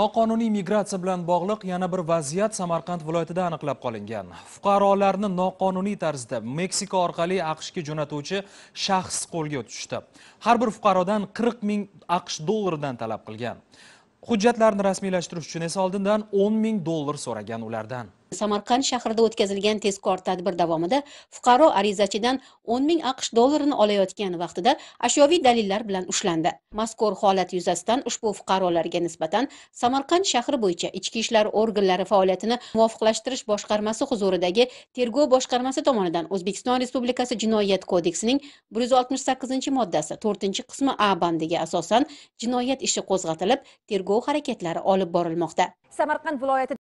noqonuniy migratsiya bilan bog'liq yana bir vaziyat samarqand viloyatida aniqlab qolingan fuqarolarni noqonuniy tarzda meksika orqali aqshga jo'natuvchi shaxs qo'lga tushdi har bir fuqarodan 40 ming aqsh dollaridan talab qilgan hujjatlarni rasmiylashtirish uchun esa oldindan 10 ming dollar so'ragan ulardan samarqand shahrida o'tkazilgan tezkor tadbir davomida fuqaro arizachidan o'n ming aqsh dollarini olayotgan vaqtida ashyoviy dalillar bilan ushlandi mazkur holat yuzasidan ushbu fuqarolarga nisbatan samarqand shahri bo'yicha ichki ishlar organlari faoliyatini muvofiqlashtirish boshqarmasi huzuridagi tergov boshqarmasi tomonidan o'zbekiston respublikasi jinoyat kodeksining bir yuz oltmish sakkizinchi moddasi to'rtinchi qismi a bandiga asosan jinoyat ishi qo'zg'atilib tergov harakatlari olib borilmoqda samarqand viloyati